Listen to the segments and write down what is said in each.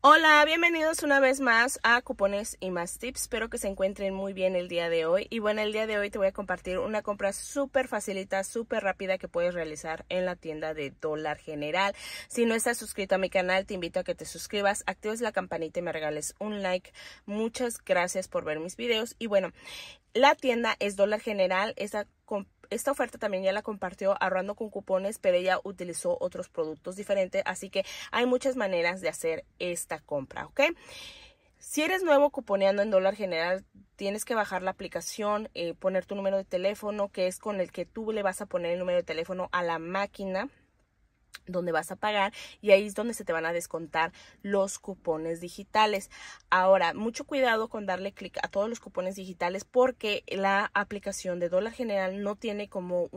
Hola, bienvenidos una vez más a Cupones y más tips. Espero que se encuentren muy bien el día de hoy. Y bueno, el día de hoy te voy a compartir una compra súper facilita, súper rápida que puedes realizar en la tienda de Dólar General. Si no estás suscrito a mi canal, te invito a que te suscribas, actives la campanita y me regales un like. Muchas gracias por ver mis videos. Y bueno, la tienda es Dólar General. Esta esta oferta también ya la compartió ahorrando con cupones, pero ella utilizó otros productos diferentes, así que hay muchas maneras de hacer esta compra, ¿ok? Si eres nuevo cuponeando en dólar general, tienes que bajar la aplicación, eh, poner tu número de teléfono, que es con el que tú le vas a poner el número de teléfono a la máquina donde vas a pagar y ahí es donde se te van a descontar los cupones digitales. Ahora, mucho cuidado con darle clic a todos los cupones digitales porque la aplicación de dólar general no tiene como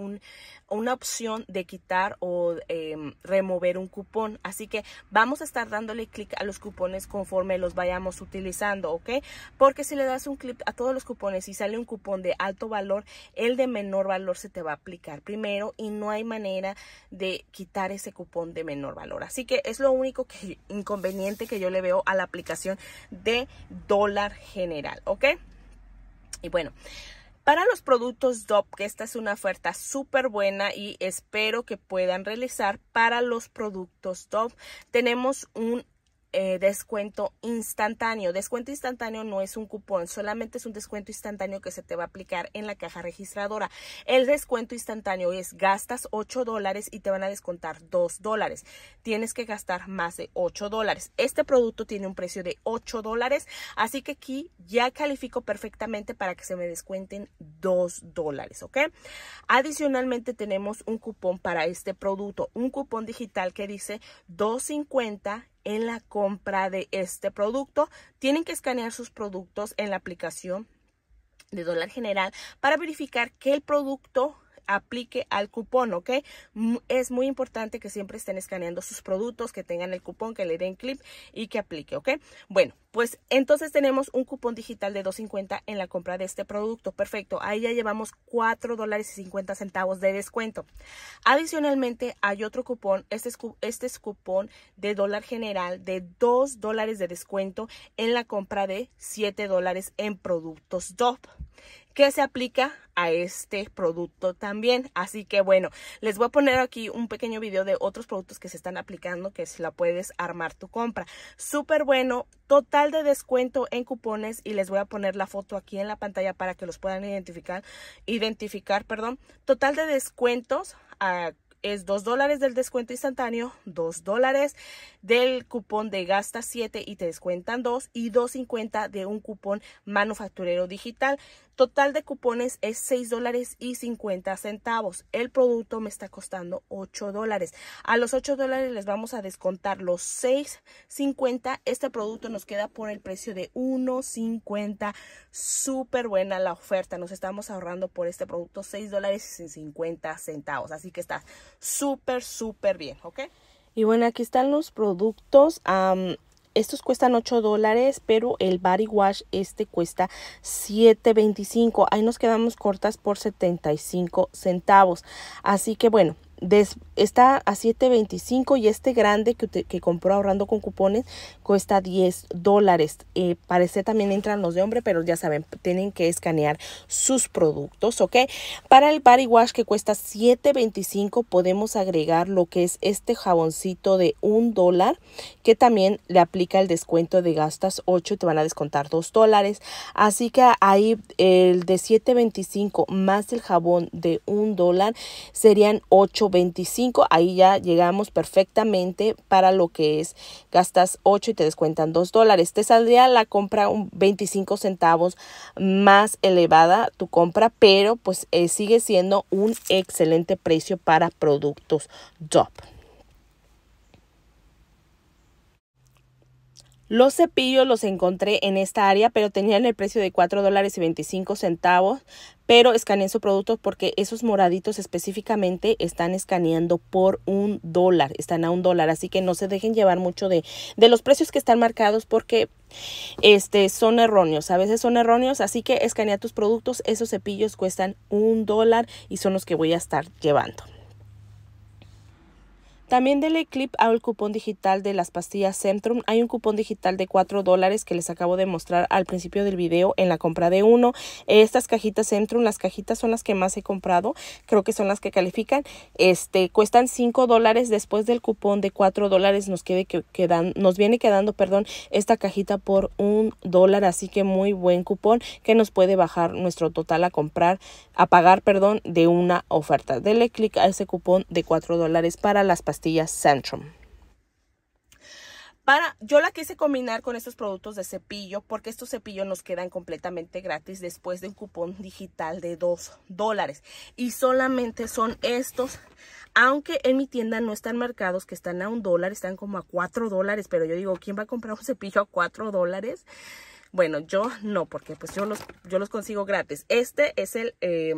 una opción de quitar o em, remover un cupón. Así que vamos a estar dándole clic a los cupones conforme los vayamos utilizando, ¿ok? Porque si le das un clic a todos los cupones y sale un cupón de alto valor, el de menor valor se te va a aplicar primero y no hay manera de quitar ese cupón de menor valor. Así que es lo único que, inconveniente que yo le veo a la aplicación de dólar general, ¿ok? Y bueno, para los productos DOP, que esta es una oferta súper buena y espero que puedan realizar para los productos top tenemos un eh, descuento instantáneo. Descuento instantáneo no es un cupón, solamente es un descuento instantáneo que se te va a aplicar en la caja registradora. El descuento instantáneo es gastas 8 dólares y te van a descontar 2 dólares. Tienes que gastar más de 8 dólares. Este producto tiene un precio de 8 dólares, así que aquí ya califico perfectamente para que se me descuenten 2 dólares, ¿ok? Adicionalmente tenemos un cupón para este producto, un cupón digital que dice 250 en la compra de este producto. Tienen que escanear sus productos en la aplicación de dólar general para verificar que el producto aplique al cupón, ¿ok? Es muy importante que siempre estén escaneando sus productos, que tengan el cupón, que le den clip y que aplique, ¿ok? Bueno, pues entonces tenemos un cupón digital de 2.50 en la compra de este producto. Perfecto, ahí ya llevamos $4.50 dólares y centavos de descuento. Adicionalmente hay otro cupón, este es, este es cupón de dólar general de 2 dólares de descuento en la compra de 7 dólares en productos DOP que se aplica a este producto también. Así que bueno, les voy a poner aquí un pequeño video de otros productos que se están aplicando que si la puedes armar tu compra. Súper bueno, total de descuento en cupones y les voy a poner la foto aquí en la pantalla para que los puedan identificar, identificar, perdón, total de descuentos a ah, es 2 dólares del descuento instantáneo, 2 dólares del cupón de gasta 7 y te descuentan 2 y 2.50 de un cupón manufacturero digital. Total de cupones es 6 dólares y 50 centavos. El producto me está costando 8 dólares. A los 8 dólares les vamos a descontar los 6.50. Este producto nos queda por el precio de 1.50. Súper buena la oferta. Nos estamos ahorrando por este producto 6 dólares y 50 centavos. Así que está súper, súper bien, ¿ok? Y bueno, aquí están los productos. estos cuestan 8 dólares, pero el body wash este cuesta 7.25. Ahí nos quedamos cortas por 75 centavos. Así que bueno, está a 7.25 y este grande que, compró ahorrando con cupones cuesta 10 dólares. Eh, parece también entran los de hombre, pero ya saben, tienen que escanear sus productos, ¿ok? Para el body wash que cuesta 7.25 podemos agregar lo que es este jaboncito de un dólar que también le aplica el descuento de gastas 8 y te van a descontar 2 dólares. Así que ahí el de 7.25 más el jabón de un dólar serían 8 25, ahí ya llegamos perfectamente para lo que es gastas 8 y te descuentan 2 dólares. Te saldría la compra un 25 centavos más elevada tu compra, pero pues eh, sigue siendo un excelente precio para productos DOP. Los cepillos los encontré en esta área, pero tenían el precio de $4.25. dólares y centavos, pero escaneé su productos porque esos moraditos específicamente están escaneando por un dólar, están a un dólar, así que no se dejen llevar mucho de, los precios que están marcados porque este, son erróneos, a veces son erróneos, así que escanea tus productos, esos cepillos cuestan un dólar y son los que voy a estar llevando. También dele clip al cupón digital de las pastillas Centrum. Hay un cupón digital de 4 dólares que les acabo de mostrar al principio del video en la compra de uno. Estas cajitas Centrum, las cajitas son las que más he comprado. Creo que son las que califican. Este, cuestan 5 dólares. Después del cupón de 4 dólares nos, nos viene quedando perdón, esta cajita por 1 dólar. Así que muy buen cupón que nos puede bajar nuestro total a comprar, a pagar, perdón, de una oferta. Dele clic a ese cupón de 4 dólares para las pastillas Centrum. Para, yo la quise combinar con estos productos de cepillo porque estos cepillos nos quedan completamente gratis después de un cupón digital de 2 dólares. Y solamente son estos, aunque en mi tienda no están marcados que están a un dólar, están como a 4 dólares, pero yo digo, ¿quién va a comprar un cepillo a 4 dólares? Bueno, yo no, porque pues yo los, yo los consigo gratis. Este es el, eh,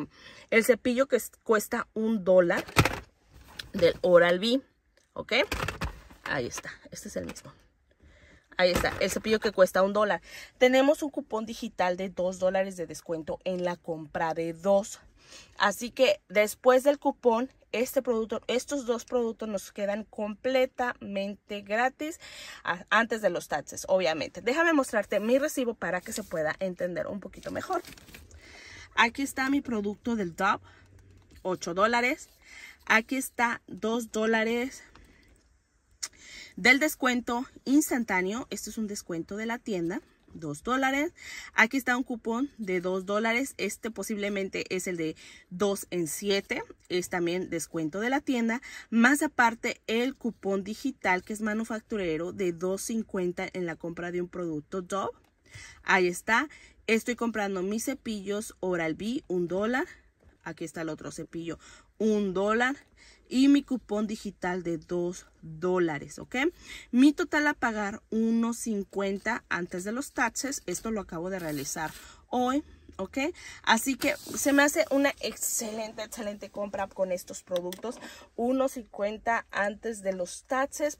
el cepillo que cuesta un dólar del Oral-B. ¿ok? Ahí está, este es el mismo. Ahí está, el cepillo que cuesta un dólar. Tenemos un cupón digital de dos dólares de descuento en la compra de dos. Así que después del cupón, este producto, estos dos productos nos quedan completamente gratis antes de los taxes, obviamente. Déjame mostrarte mi recibo para que se pueda entender un poquito mejor. Aquí está mi producto del top 8 dólares. Aquí está dos dólares del descuento instantáneo. este es un descuento de la tienda. 2 dólares. Aquí está un cupón de 2 dólares. Este posiblemente es el de 2 en 7. Es también descuento de la tienda. Más aparte el cupón digital que es manufacturero de 2.50 en la compra de un producto Dove. Ahí está. Estoy comprando mis cepillos Oral B, un dólar. Aquí está el otro cepillo, un dólar y mi cupón digital de 2 dólares, ¿ok? Mi total a pagar 1.50 antes de los taxes. Esto lo acabo de realizar hoy. ¿ok? Así que se me hace una excelente, excelente compra con estos productos. 1.50 antes de los taxes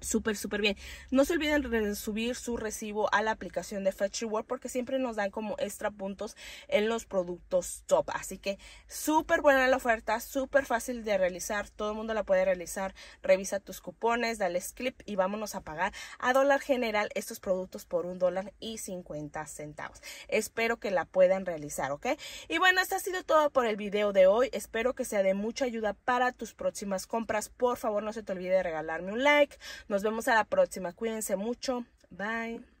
súper, súper bien. No se olviden de subir su recibo a la aplicación de Fetch Reward porque siempre nos dan como extra puntos en los productos top. Así que súper buena la oferta, súper fácil de realizar. Todo el mundo la puede realizar. Revisa tus cupones, dale clip y vámonos a pagar a dólar general estos productos por un dólar y cincuenta centavos. Espero que la puedan realizar, ¿ok? Y bueno, esto ha sido todo por el video de hoy. Espero que sea de mucha ayuda para tus próximas compras. Por favor, no se te olvide regalarme un like nos vemos a la próxima. Cuídense mucho. Bye.